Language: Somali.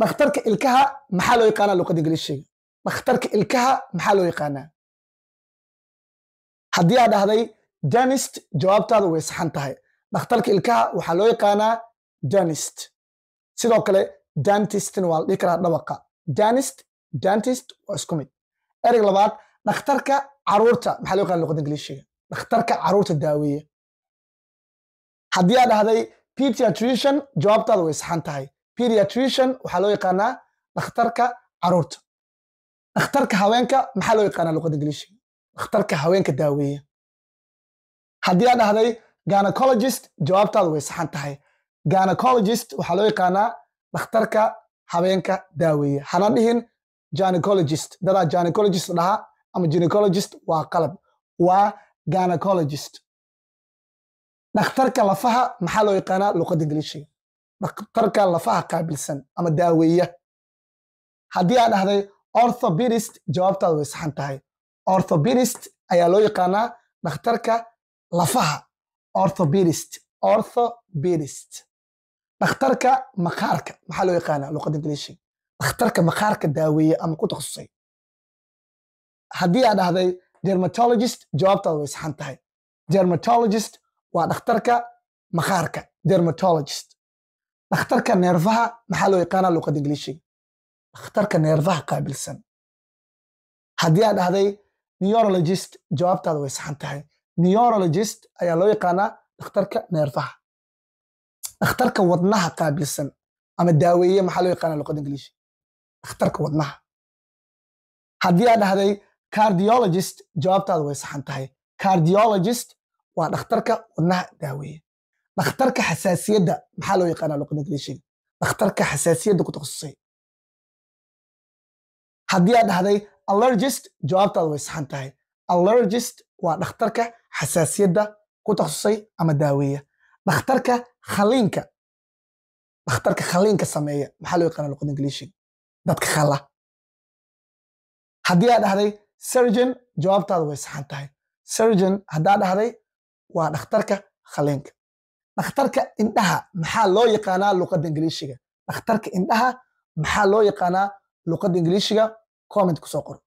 dhakhtarka ilkaha maxaa loo yaqaanaa luqada ingiliishiga dhakhtarka ilkaha maxaa loo yaqaanaa haddii aad dhahday danist jawaabtaadu way saxan tahay dhakhtarka ilkaha waxaa loo yaqaanaa danist sidoo kale dantistina waa la dhihi karaa dhawaqa danist dantist waa isku mid ereg labaad dhakhtarka caruurta maxaa loo yaqaana luqada ingiliishiga dhakhtarka caruurta daaweeya haddii aad dhahday pediatrician jawaabtaadu way saxan tahay pediatrician waxaa loo yaqaanaa dhakhtarka caruurta dhakhtarka haweenka maxaa loo yaqaanaa luqada ingiliishiga dhakhtarka haweenka daaweeya haddii aan dhahday gynecologist jawaabtaadu way saxan tahay gynecologist waxaa loo yaqaanaa dhakhtarka haweenka daaweeya hana dhihin gynecologist dadaa gynecologist dhaha ama gynecologist waa qalab waa gynecologist dhakhtarka lafaha maxaa loo yaqaanaa luqada ingiliishiga dhaktarka lafaha qaabilsan ama daaweeya haddii aa dhahday orthobedist jawaabtaadu way saxan tahay orthobedist ayaa loo yaqaanaa dhakhtarka lafaha orthobedist orthobedist dhakhtarka maqaarka maxaa loo yaqaanaa luqadda ingiliishiga dhakhtarka maqaarka daaweeya ama ku takhasusay haddii aa dhahday dermatologist jawaabtaada way saxan tahay dermatologist waa dhakhtarka maqaarka dermatologist dhakhtarka neerfaha maxaa loo yaqaana luqad ingiliishiga dhakhtarka neerfaha qaabilsan haddii aad dhahday neurologist jawaabtaada way saxan tahay neurologist ayaa loo yaqaanaa dhakhtarka neerfaha dhakhtarka wadnaha qaabilsan ama daaweeye maxaa loo yaqaana luqad ingiliishi dhakhtarka wadnaha haddii aad dhahday cardiologist jawaabtaada way saxan tahay cardiologist waa dhakhtarka wadnaha daaweeye dhakhtarka xasaasiyadda maxaa loo yaqaana luqada ingiliishiga dhakhtarka xasaasiyadda ku takhasusay haddii aad dhahday allergist jawaabtaad way saxan tahay allergist waa dhakhtarka xasaasiyadda ku takhasusay ama daaweeya dhakhtarka khaliinka dhakhtarka khaliinka sameeya maxaa loo yaqaana luqada ingiliishiga dadka khala haddii aad dhahday surgeon jawaabtaadu way saxan tahay surgeon haddaad dhahday waa dhakhtarka khaliinka dhakhtarka indhaha maxaa loo yaqaanaa luqadda ingiliishiga dhakhtarka indhaha maxaa loo yaqaanaa luqadda ingiliishiga comment ku soo qoro